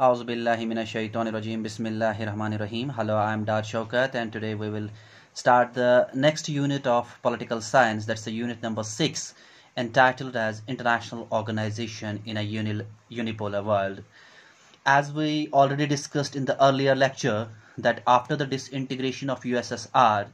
Auzubillahiminashaitonirajim. Bismillahirrahmanirrahim. Hello, I'm Dar Shokat and today we will start the next unit of political science. That's the unit number 6 entitled as International Organization in a Unipolar World. As we already discussed in the earlier lecture that after the disintegration of USSR,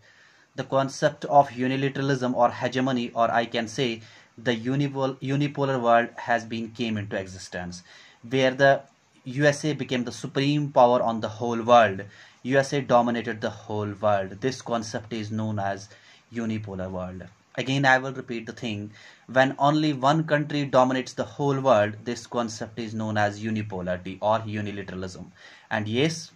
the concept of unilateralism or hegemony or I can say the unipolar world has been came into existence where the USA became the supreme power on the whole world. USA dominated the whole world. This concept is known as unipolar world. Again, I will repeat the thing. When only one country dominates the whole world, this concept is known as unipolarity or unilateralism. And yes,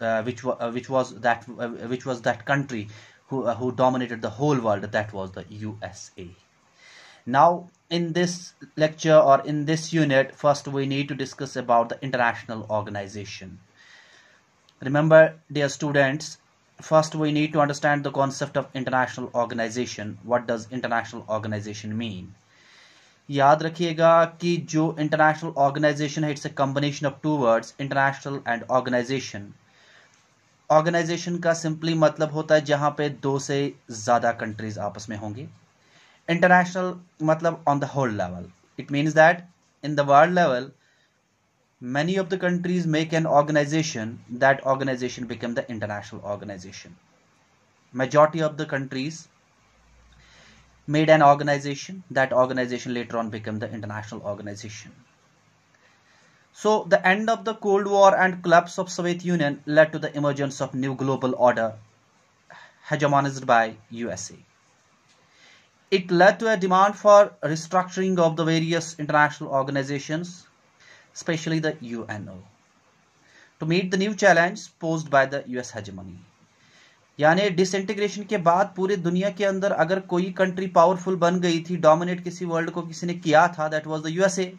uh, which uh, which was that uh, which was that country who uh, who dominated the whole world? That was the USA. Now in this lecture or in this unit first we need to discuss about the international organization remember dear students first we need to understand the concept of international organization what does international organization mean याद रखिएगा कि जो international organisation है it's a combination of two words international and organisation organisation का simply मतलब होता है जहां पे दो से ज़्यादा कंट्रीज आपस में होंगी international matlab on the whole level it means that in the world level many of the countries make an organization that organization become the international organization majority of the countries made an organization that organization later on becomes the international organization so the end of the cold war and collapse of soviet union led to the emergence of new global order hegemonized by usa It led to a demand for restructuring of the various international organizations, especially the UNO, to meet the new challenge posed by the US hegemony. यानी disintegration के बाद पूरी दुनिया के अंदर अगर कोई country powerful बन गई थी डोमिनेट किसी वर्ल्ड को किसी ने किया था दैट वाज द यूएसए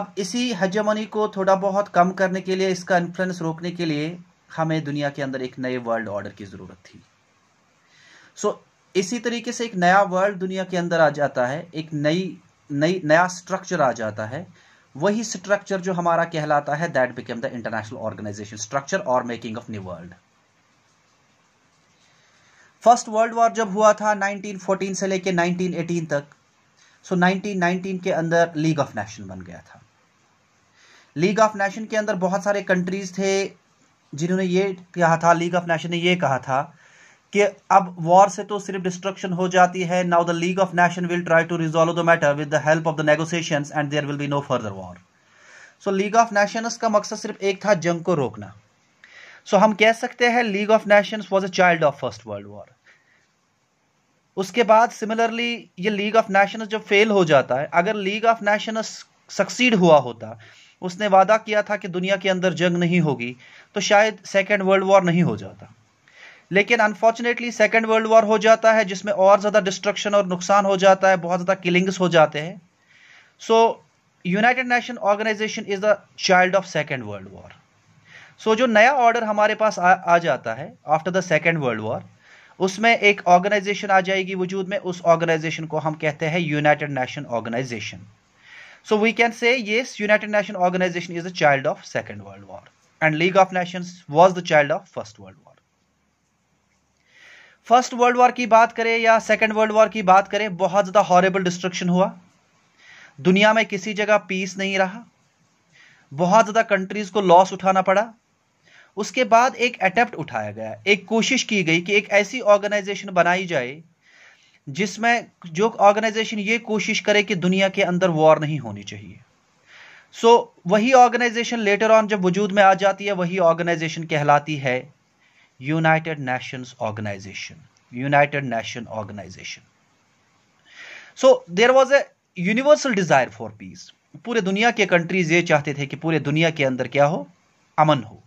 अब इसी हजमनी को थोड़ा बहुत कम करने के लिए इसका इन्फ्लुएंस रोकने के लिए हमें दुनिया के अंदर एक नए वर्ल्ड ऑर्डर की ज़रूरत थी सो so, इसी तरीके से एक नया वर्ल्ड दुनिया के अंदर आ जाता है एक नई नई नया स्ट्रक्चर आ जाता है वही स्ट्रक्चर जो हमारा कहलाता है that became the international organisation structure और making of new world first world war जब हुआ था 1914 से लेकर 1918 तक सो so 1919 के अंदर लीग ऑफ नेशन बन गया था लीग ऑफ नेशन के अंदर बहुत सारे कंट्रीज थे जिन्होंने ये कहा था लीग ऑफ नेशन ने ये कहा था कि अब वॉर से तो सिर्फ डिस्ट्रक्शन हो जाती है now the league of nation will try to resolve the matter with the help of the negotiation and there will be no further war so league of nations का मकसद सिर्फ एक था जंग को रोकना सो so, हम कह सकते हैं league of nations was a child of first world war उसके बाद सिमिलरली ये लीग ऑफ नेशंस जब फेल हो जाता है अगर लीग ऑफ नेशंस सक्सीड हुआ होता उसने वादा किया था कि दुनिया के अंदर जंग नहीं होगी तो शायद सेकेंड वर्ल्ड वॉर नहीं हो जाता लेकिन अनफॉर्चुनेटली सेकेंड वर्ल्ड वॉर हो जाता है जिसमें और ज़्यादा डिस्ट्रक्शन और नुकसान हो जाता है बहुत ज़्यादा किलिंग्स हो जाते हैं so united nation organisation is the child of second world war so जो नया ऑर्डर हमारे पास आ, आ जाता है after the second world war उसमें एक ऑर्गेनाइजेशन आ जाएगी वजूद में उस ऑर्गेनाइजेशन को हम कहते हैं united nation organisation so we can say yes united nation organisation is the child of second world war and league of nations was the child of first world war first world war की बात करें या second world war की बात करें बहुत ज़्यादा horrible destruction हुआ दुनिया में किसी जगह पीस नहीं रहा बहुत ज़्यादा कंट्रीज़ को लॉस उठाना पड़ा उसके बाद एक अटेप्ट उठाया गया एक कोशिश की गई कि एक ऐसी ऑर्गेनाइजेशन बनाई जाए जिसमें जो ऑर्गेनाइजेशन ये कोशिश करे कि दुनिया के अंदर वॉर नहीं होनी चाहिए सो so, वही ऑर्गेनाइजेशन लेटर ऑन जब वजूद में आ जाती है वही ऑर्गेनाइजेशन कहलाती है United Nations Organization. United Nation Organization. So there was a universal desire for peace. पूरे दुनिया के कंट्रीज ये चाहते थे कि पूरे दुनिया के अंदर क्या हो अमन हो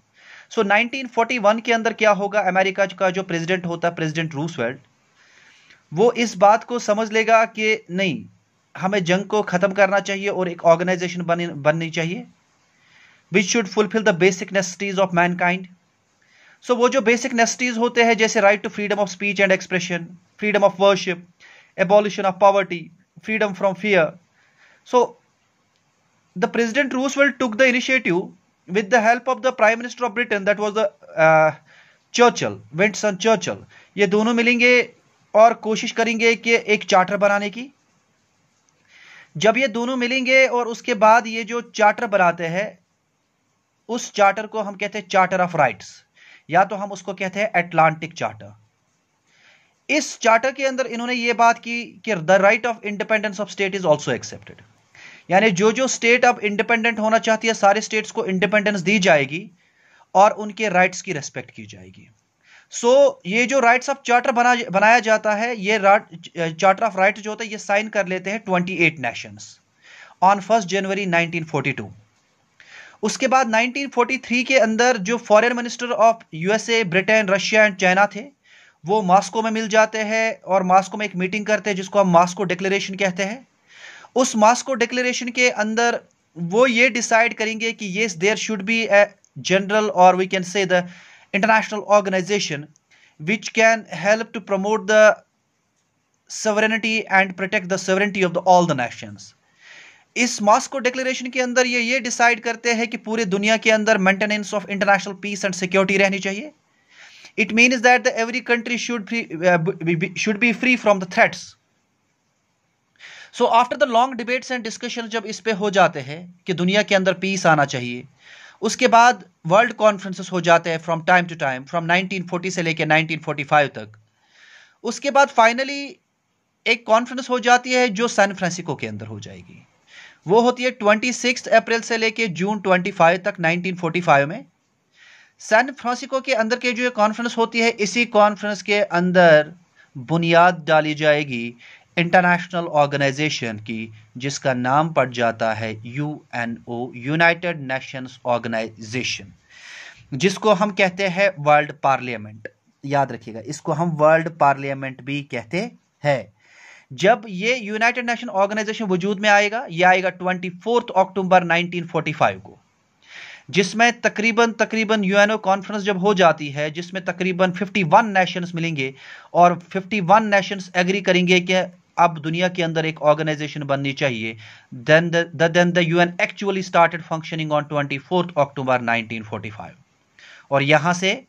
सो so, 1941 के अंदर क्या होगा अमेरिका का जो प्रेसिडेंट होता है प्रेसिडेंट रूसवेल्ट वो इस बात को समझ लेगा कि नहीं हमें जंग को ख़त्म करना चाहिए और एक ऑर्गेनाइजेशन बननी चाहिए which should fulfil the basic necessities of mankind so so, वो जो बेसिक नेस्टीज होते हैं जैसे right to freedom of speech and expression freedom of worship abolition of poverty freedom from fear so the president रूस took the the with with help of the prime minister of britain that was the uh, churchill Winston Churchill ये दोनों मिलेंगे और कोशिश करेंगे कि एक charter बनाने की जब ये दोनों मिलेंगे और उसके बाद ये जो चार्टर बनाते हैं उस चार्टर को हम कहते हैं चार्टर ऑफ राइट्स या तो हम उसको कहते हैं एटलांटिक चार्टर इस चार्टर के अंदर इन्होंने ये बात की कि the right of independence of state is also accepted यानी जो जो स्टेट अब इंडिपेंडेंट होना चाहती है सारे स्टेट्स को इंडिपेंडेंस दी जाएगी और उनके राइट्स की रेस्पेक्ट की जाएगी सो so, ये जो राइट्स ऑफ चार्टर बना बनाया जाता है ये चार्टर ऑफ राइट जो होता है ये साइन कर लेते हैं 28 नेशंस ऑन फर्स्ट जनवरी 1942 उसके बाद 1943 के अंदर जो foreign minister of USA Britain Russia and China थे वो मास्को में मिल जाते हैं और मास्को में एक मीटिंग करते हैं जिसको हम मास्को डिक्लेरेशन कहते हैं उस मास्को डिक्लेरेशन के अंदर वो ये डिसाइड करेंगे कि ये there should be a general और we can say the international organisation which can help to promote the sovereignty and protect the sovereignty of the all the nations इस मॉस्को डिक्लेरेशन के अंदर ये ये डिसाइड करते हैं कि पूरे दुनिया के अंदर maintenance of international peace and security रहनी चाहिए it means that the every country should should be free from the threats so after the long debates and discussion जब इस पे हो जाते हैं कि दुनिया के अंदर पीस आना चाहिए उसके बाद वर्ल्ड कॉन्फ्रेंसेस हो जाते हैं from time to time from 1940 से लेकर 1945 तक उसके बाद फाइनली एक कॉन्फ्रेंस हो जाती है जो सैन फ्रांसिको के अंदर हो जाएगी वो होती है ट्वेंटी सिक्स अप्रैल से लेके जून ट्वेंटी फाइव तक नाइनटीन फोर्टी फाइव में सैन फ्रांसिको के अंदर के जो ये कॉन्फ्रेंस होती है इसी कॉन्फ्रेंस के अंदर बुनियाद डाली जाएगी इंटरनेशनल ऑर्गेनाइजेशन की जिसका नाम पड़ जाता है U N O united nations organisation जिसको हम कहते हैं वर्ल्ड पार्लियामेंट याद रखिएगा इसको हम वर्ल्ड पार्लियामेंट भी कहते हैं जब ये यूनाइटेड नेशन ऑर्गेनाइजेशन वजूद में आएगा ये आएगा ट्वेंटी फोर्थ अक्टूबर 1945 को जिसमें तकरीबन तकरीबन यूएनओ कॉन्फ्रेंस जब हो जाती है जिसमें तकरीबन 51 नेशंस मिलेंगे और 51 नेशंस एग्री करेंगे कि अब दुनिया के अंदर एक ऑर्गेनाइजेशन बननी चाहिए then then the UN actually started functioning on twenty fourth October 1945 और यहाँ से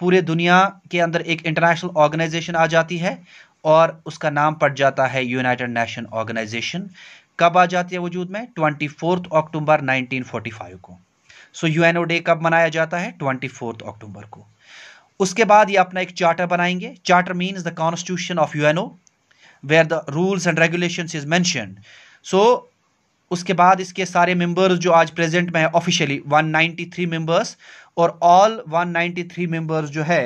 पूरे दुनिया के अंदर एक इंटरनेशनल ऑर्गेनाइजेशन आ जाती है और उसका नाम पड़ जाता है यूनाइटेड नेशन ऑर्गेनाइजेशन कब आ जाती है वजूद में twenty fourth October nineteen forty five को so U N O day कब मनाया जाता है ट्वेंटी फोर्थ अक्टूबर को उसके बाद ये अपना एक चार्टर बनाएंगे charter means the constitution of U N O where the rules and regulation is mention so उसके बाद इसके सारे मेंबर्स जो आज प्रेजेंट में है ऑफिशियली 193 मेंबर्स और ऑल 193 मेंबर्स जो है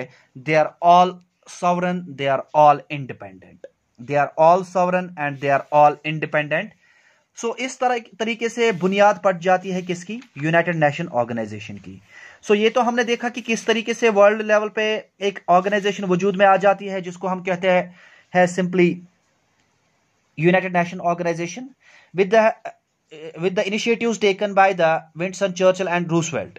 they are all sovereign, they are all independent. they are all sovereign and they are all independent so इस तरह तरीके से बुनियाद पड़ जाती है किसकी यूनाइटेड नेशन ऑर्गेनाइजेशन की सो so, ये तो हमने देखा कि किस तरीके से वर्ल्ड लेवल पे एक ऑर्गेनाइजेशन वजूद में आ जाती है जिसको हम कहते हैं है simply united nation organisation with the with the initiatives taken by the Winston Churchill and Roosevelt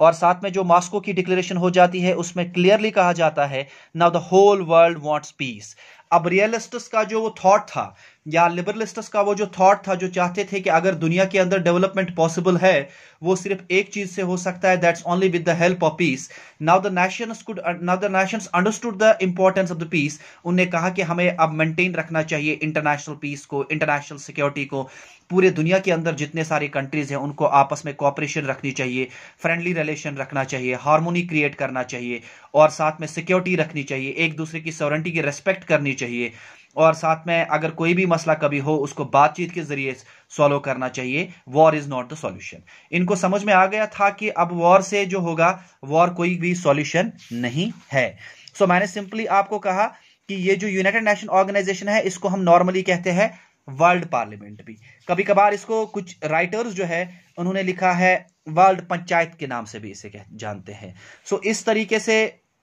और साथ में जो मास्को की डिक्लेरेशन हो जाती है उसमें क्लियरली कहा जाता है now the whole world wants peace अब रियलिस्ट्स का जो वो थॉट था या लिबरलिस्ट का वो जो थॉट था जो चाहते थे कि अगर दुनिया के अंदर डेवलपमेंट पॉसिबल है वो सिर्फ एक चीज से हो सकता है that's only with the help of peace now the nations could now the nations understood the importance of the peace उन्होंने कहा कि हमें अब मेंटेन रखना चाहिए इंटरनेशनल पीस को इंटरनेशनल सिक्योरिटी को पूरे दुनिया के अंदर जितने सारे कंट्रीज हैं उनको आपस में कॉपरेशन रखनी चाहिए फ्रेंडली रिलेशन रखना चाहिए हारमोनी क्रिएट करना चाहिए और साथ में सिक्योरिटी रखनी चाहिए एक दूसरे की सॉवरेंटी की रेस्पेक्ट करनी चाहिए और साथ में अगर कोई भी मसला कभी हो उसको बातचीत के जरिए सॉल्व करना चाहिए war is not the solution इनको समझ में आ गया था कि अब वॉर से जो होगा वॉर कोई भी सॉल्यूशन नहीं है सो so, मैंने सिंपली आपको कहा कि ये जो यूनाइटेड नेशन ऑर्गेनाइजेशन है इसको हम नॉर्मली कहते हैं वर्ल्ड पार्लियामेंट भी कभी कभार इसको कुछ राइटर्स जो है उन्होंने लिखा है वर्ल्ड पंचायत के नाम से भी इसे जानते हैं सो इस तरीके से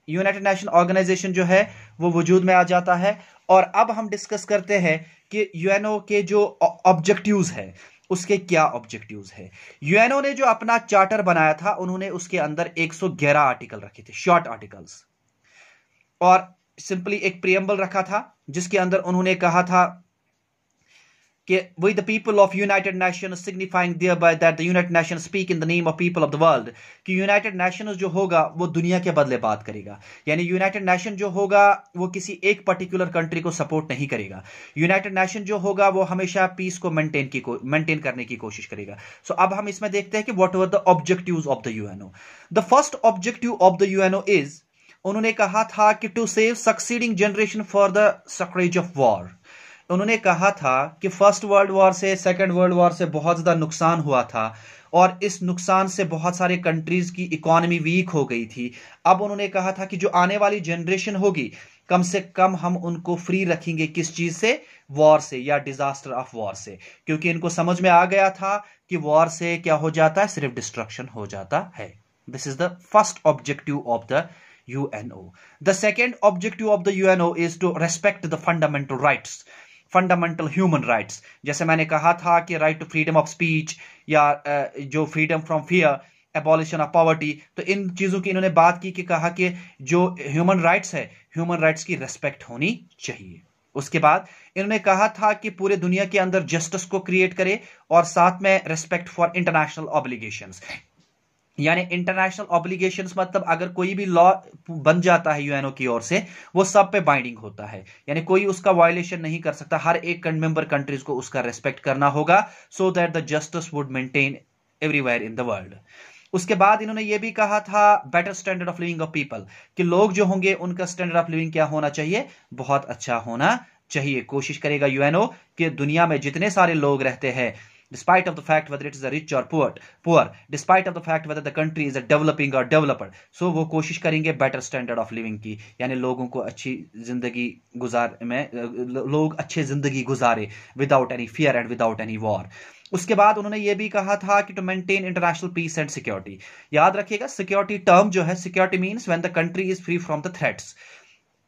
यूनाइटेड नेशन ऑर्गेनाइजेशन जो है वो वजूद में आ जाता है और अब हम डिस्कस करते हैं कि यूएनओ के जो ऑब्जेक्टिव्स हैं उसके क्या ऑब्जेक्टिव्स है यूएनओ ने जो अपना चार्टर बनाया था उन्होंने उसके अंदर 111 आर्टिकल रखे थे शॉर्ट आर्टिकल्स और सिंपली एक प्रियम्बल रखा था जिसके अंदर उन्होंने कहा था the people of united nation signifying thereby that the united nation speak in the name of people of the world कि यूनाइटेड नेशन जो होगा वो दुनिया के बदले बात करेगा यानी यूनाइटेड नेशन जो होगा वो किसी एक पर्टिकुलर कंट्री को सपोर्ट नहीं करेगा यूनाइटेड नेशन जो होगा वो हमेशा पीस को मेंटेन की मेंटेन करने की कोशिश करेगा सो so, अब हम इसमें देखते हैं कि what are the objective of the UNO the first objective of the UNO is उन्होंने कहा था कि to save succeeding generation for the scourge of war उन्होंने कहा था कि फर्स्ट वर्ल्ड वॉर से सेकेंड वर्ल्ड वॉर से बहुत ज़्यादा नुकसान हुआ था और इस नुकसान से बहुत सारे कंट्रीज की इकोनॉमी वीक हो गई थी अब उन्होंने कहा था कि जो आने वाली जनरेशन होगी कम से कम हम उनको फ्री रखेंगे किस चीज़ से वॉर से या डिजास्टर ऑफ वॉर से क्योंकि इनको समझ में आ गया था कि वॉर से क्या हो जाता है सिर्फ डिस्ट्रक्शन हो जाता है this is the first objective of the UNO the second objective of the UNO is to respect the fundamental rights fundamental human rights जैसे मैंने कहा था कि right to freedom of speech या जो freedom from fear abolition of poverty तो इन चीज़ों की इन्होंने बात की कि कहा कि जो ह्यूमन राइट्स है ह्यूमन राइट्स की रेस्पेक्ट होनी चाहिए उसके बाद इन्होंने कहा था कि पूरे दुनिया के अंदर जस्टिस को क्रिएट करे और साथ में रेस्पेक्ट फॉर इंटरनेशनल ऑब्लिगेशंस यानी इंटरनेशनल ऑब्लिगेशन मतलब अगर कोई भी लॉ बन जाता है यूएनओ की ओर से वो सब पे बाइंडिंग होता है यानी कोई उसका वायलेशन नहीं कर सकता हर एक मेंबर कंट्रीज को उसका रेस्पेक्ट करना होगा so that the justice would maintain everywhere in the world उसके बाद इन्होंने ये भी कहा था better standard of living of people कि लोग जो होंगे उनका स्टैंडर्ड ऑफ लिविंग क्या होना चाहिए बहुत अच्छा होना चाहिए कोशिश करेगा यूएनओ कि दुनिया में जितने सारे लोग रहते हैं despite of the fact whether it is a rich or poor poor despite of the fact whether the country is a developing or developed so wo koshish karenge better standard of living ki yani logon ko achhi zindagi guzar mein log achhe zindagi guzare without any fear and without any war उसके बाद उन्होंने ये भी कहा था कि to maintain international peace and security याद रखिएगा सिक्योरिटी टर्म जो है security means when the country is free from the threats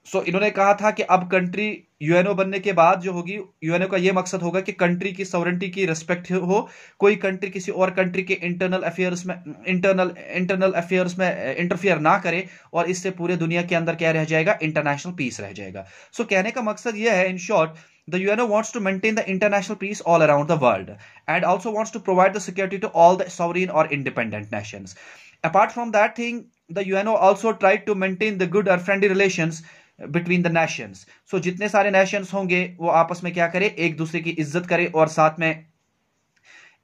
so so, इन्होंने कहा था कि अब कंट्री यूएनओ बनने के बाद जो होगी यूएनओ का यह मकसद होगा कि कंट्री की सॉवरेंटी की रिस्पेक्ट हो कोई कंट्री किसी और कंट्री के इंटरनल अफेयर्स में इंटरनल इंटरनल अफेयर्स में इंटरफियर ना करे और इससे पूरे दुनिया के अंदर क्या रह जाएगा इंटरनेशनल पीस रह जाएगा सो so, कहने का मकसद यह है in short The UNO wants to maintain the international peace all around the world and also wants to provide the security to all the sovereign or independent nations. Apart from that thing, the UNO also tried to maintain the good or friendly relations between the nations so जितने सारे Nations होंगे वो आपस में क्या करें एक दूसरे की इज्जत करें और साथ में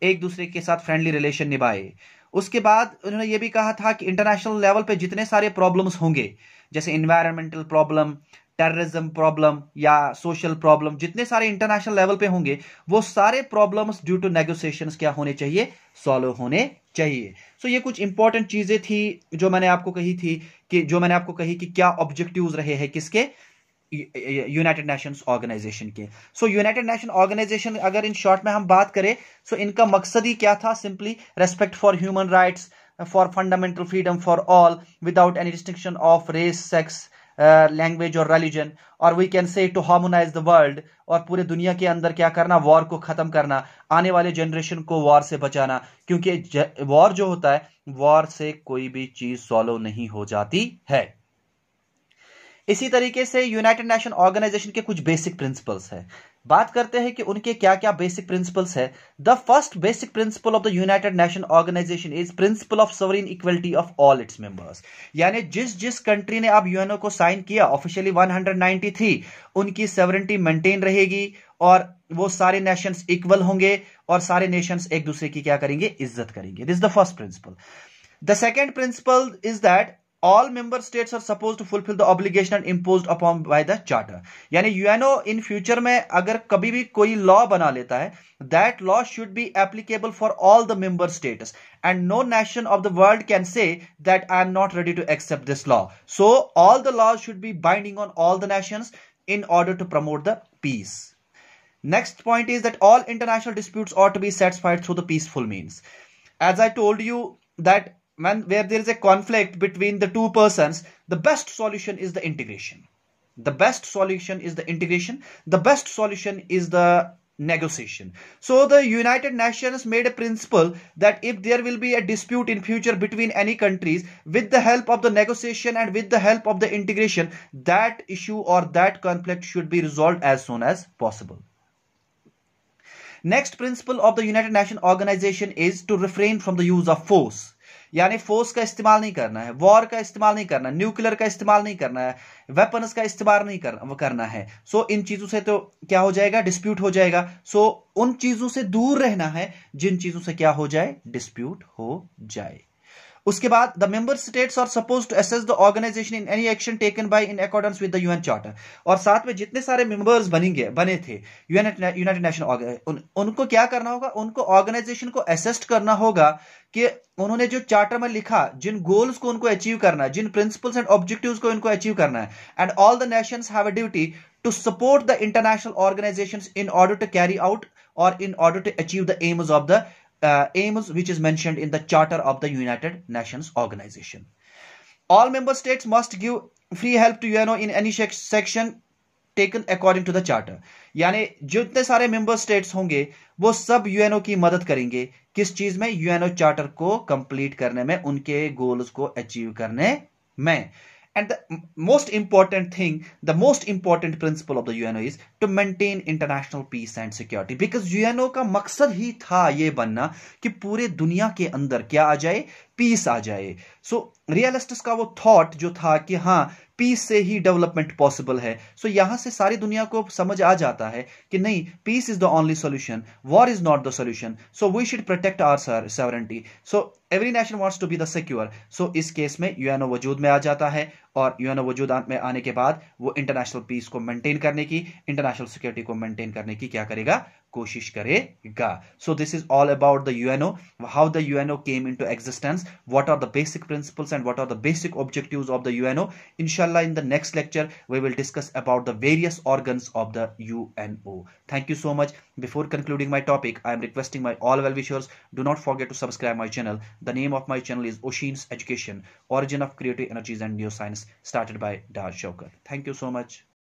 एक दूसरे के साथ फ्रेंडली रिलेशन निभाए उसके बाद उन्होंने ये भी कहा था कि इंटरनेशनल लेवल पे जितने सारे प्रॉब्लम्स होंगे जैसे इन्वायरमेंटल प्रॉब्लम टेररिज्म प्रॉब्लम या सोशल प्रॉब्लम जितने सारे इंटरनेशनल लेवल पे होंगे वो सारे प्रॉब्लम्स ड्यू टू नेगोशिएशंस क्या होने चाहिए सॉल्व होने चाहिए सो so, ये कुछ इंपॉर्टेंट चीजें थी जो मैंने आपको कही थी कि जो मैंने आपको कही कि क्या ऑब्जेक्टिव्स रहे हैं किसके यूनाइटेड नेशंस ऑर्गेनाइजेशन के सो यूनाइटेड नेशन ऑर्गेनाइजेशन अगर इन शॉर्ट में हम बात करें सो so इनका मकसद ही क्या था simply respect for human rights for fundamental freedom for all without any distinction of race sex language और रिलीजन और we can say to harmonize the world और पूरे दुनिया के अंदर क्या करना वॉर को खत्म करना आने वाले जनरेशन को वॉर से बचाना क्योंकि वॉर जो होता है वॉर से कोई भी चीज सॉल्व नहीं हो जाती है इसी तरीके से यूनाइटेड नेशन ऑर्गेनाइजेशन के कुछ बेसिक प्रिंसिपल्स हैं बात करते हैं कि उनके क्या क्या बेसिक प्रिंसिपल्स है the first basic principle of the united nation organisation is principle of sovereign equality of all its members यानी जिस जिस कंट्री ने आप यूएनओ को साइन किया ऑफिशियली 193 उनकी सवरिटी मेंटेन रहेगी और वो सारे नेशंस इक्वल होंगे और सारे नेशंस एक दूसरे की क्या करेंगे इज्जत करेंगे this the first principle the second principle is that all member states are supposed to fulfill the obligation imposed upon by the charter यानी यूएनओ इन फ्यूचर में अगर कभी भी कोई लॉ बना लेता है that law should be applicable for all the member states and no nation of the world can say that I am not ready to accept this law. So all the laws should be binding on all the nations in order to promote the peace. Next point is that all international disputes ought to be satisfied through the peaceful means. As I told you that when where there is a conflict between the two persons the best solution is the integration the best solution is the integration the best solution is the negotiation so the united nations made a principle that if there will be a dispute in future between any countries with the help of the negotiation and with the help of the integration that issue or that conflict should be resolved as soon as possible next principle of the united nations organization is to refrain from the use of force यानी force का इस्तेमाल नहीं करना है war का इस्तेमाल नहीं करना न्यूक्लियर का इस्तेमाल नहीं करना है वेपन्स का इस्तेमाल नहीं कर, करना है सो इन चीजों से तो क्या हो जाएगा डिस्प्यूट हो जाएगा सो उन चीजों से दूर रहना है जिन चीजों से क्या हो जाए डिस्प्यूट हो जाए उसके बाद the member states are suppose to assess the organization in any action taken by in accordance with the UN charter और साथ में जितने सारे मेंबर्स बनेंगे बने थे यूएन यूनाइटेड नेशन उन, उनको क्या करना होगा उनको ऑर्गेनाइजेशन को असिस्ट करना होगा कि उन्होंने जो चार्टर में लिखा जिन गोल्स को उनको अचीव करना है जिन प्रिंसिपल्स एंड ऑब्जेक्टिव्स को इनको अचीव करना है and all the nations have a duty to support the international organizations in order to carry out और in order to achieve the aims of the uh, aims which is mentioned in the charter of the United Nations Organization. All member states must give free help to UNO in any section taken according to the charter यानी जितने सारे member states होंगे वो सब UNO की मदद करेंगे किस चीज में यूएनओ चार्टर को कंप्लीट करने में उनके गोल्स को अचीव करने में And the most important thing, the most important principle of the UNO is to maintain international peace and security. Because UNO का मकसद ही था ये बनना कि पूरे दुनिया के अंदर क्या आ जाए पीस आ जाए सो so, रियलिस्टिस का वो थॉट जो था कि हाँ पीस से ही डेवलपमेंट पॉसिबल है सो so, यहां से सारी दुनिया को समझ आ जाता है कि नहीं peace is the only solution war is not the solution so we should protect our sovereignty so every nation wants to be the secure so इस केस में यूएनओ वजूद में आ जाता है और यूएनओ वजूद में आने के बाद वो इंटरनेशनल पीस को मेंटेन करने की इंटरनेशनल सिक्योरिटी को मेंटेन करने की क्या करेगा कोशिश करेगा so this is all about the UNO how the UNO came into existence what are the basic principles and what are the basic objectives of the UNO इंशाल्लाह in the next lecture we will discuss about the various organs of the UNO thank you so much before concluding my topic i am requesting my all well wishers do not forget to subscribe my channel the name of my channel is Oshin's Education origin of creative energies and neuroscience started by Dar Shaukar thank you so much